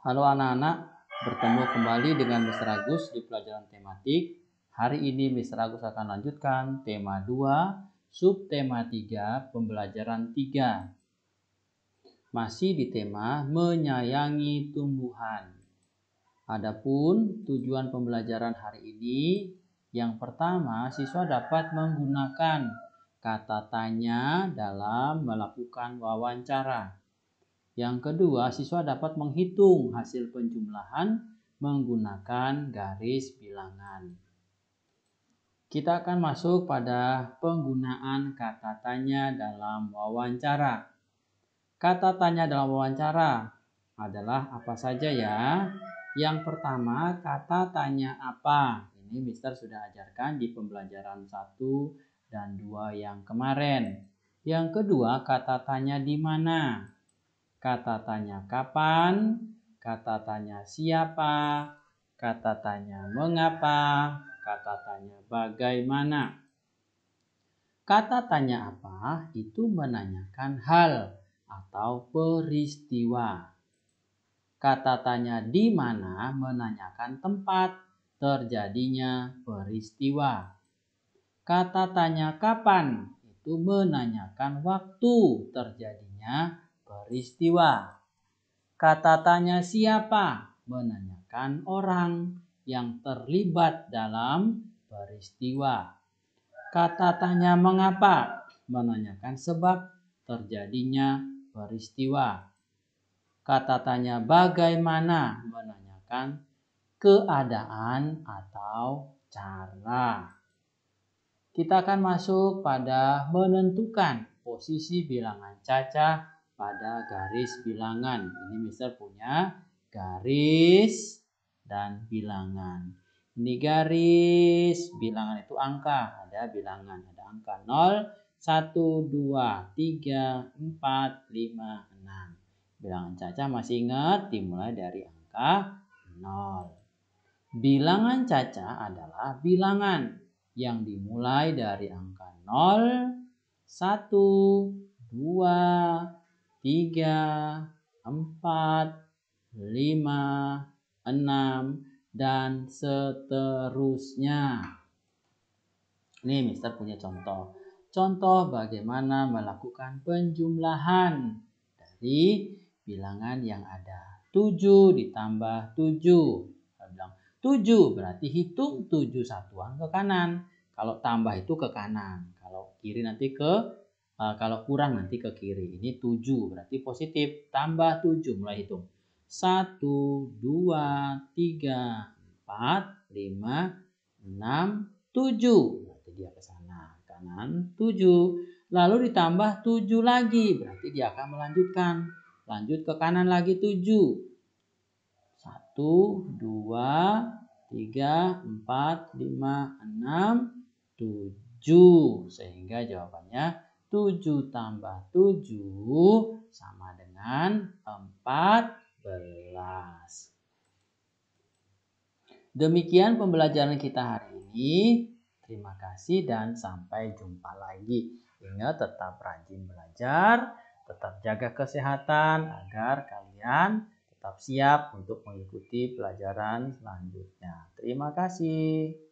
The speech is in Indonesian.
Halo anak-anak, bertemu kembali dengan Mr. Agus di pelajaran tematik. Hari ini Mr. Agus akan lanjutkan tema 2, subtema 3, pembelajaran 3. Masih di tema menyayangi tumbuhan. Adapun tujuan pembelajaran hari ini, yang pertama siswa dapat menggunakan kata tanya dalam melakukan wawancara. Yang kedua, siswa dapat menghitung hasil penjumlahan menggunakan garis bilangan. Kita akan masuk pada penggunaan kata tanya dalam wawancara. Kata tanya dalam wawancara adalah apa saja ya? Yang pertama, kata tanya apa? Ini Mister sudah ajarkan di pembelajaran 1 dan 2 yang kemarin. Yang kedua, kata tanya di mana? kata tanya kapan, kata tanya siapa, kata tanya mengapa, kata tanya bagaimana. Kata tanya apa itu menanyakan hal atau peristiwa. Kata tanya di mana menanyakan tempat terjadinya peristiwa. Kata tanya kapan itu menanyakan waktu terjadinya peristiwa. Kata tanya siapa menanyakan orang yang terlibat dalam peristiwa. Kata tanya mengapa menanyakan sebab terjadinya peristiwa. Kata tanya bagaimana menanyakan keadaan atau cara. Kita akan masuk pada menentukan posisi bilangan cacah pada garis bilangan. Ini Mister punya garis dan bilangan. Ini garis, bilangan itu angka, ada bilangan, ada angka 0, 1, 2, 3, 4, 5, 6. Bilangan Caca masih ingat dimulai dari angka 0. Bilangan Caca adalah bilangan yang dimulai dari angka 0, 1, 2, 3, 4, 5, 6, dan seterusnya. Ini Mister punya contoh. Contoh bagaimana melakukan penjumlahan dari bilangan yang ada. 7 ditambah 7. Saya bilang 7 berarti hitung 7 satuan ke kanan. Kalau tambah itu ke kanan. Kalau kiri nanti ke Uh, kalau kurang nanti ke kiri. Ini 7 berarti positif. Tambah 7 mulai hitung. 1, 2, 3, 4, 5, 6, 7. Berarti dia ke sana. Kanan 7. Lalu ditambah 7 lagi. Berarti dia akan melanjutkan. Lanjut ke kanan lagi 7. 1, 2, 3, 4, 5, 6, 7. Sehingga jawabannya 7. 7 tambah 7 sama dengan 14. Demikian pembelajaran kita hari ini. Terima kasih dan sampai jumpa lagi. Ingat tetap rajin belajar, tetap jaga kesehatan agar kalian tetap siap untuk mengikuti pelajaran selanjutnya. Terima kasih.